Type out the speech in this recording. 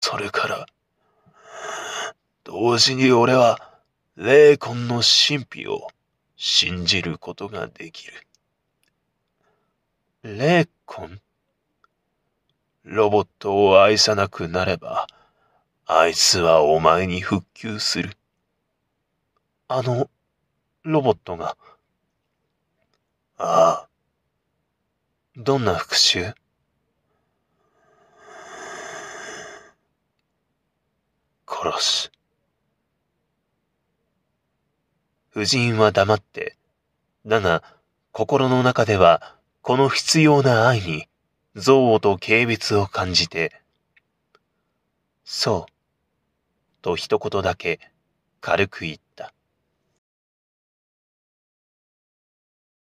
それから、同時に俺は、霊魂の神秘を信じることができる。霊魂ロボットを愛さなくなれば、あいつはお前に復旧する。あの、ロボットが。ああ。どんな復讐殺す。夫人は黙って、だが心の中ではこの必要な愛に憎悪と軽蔑を感じて、そう、と一言だけ軽く言った。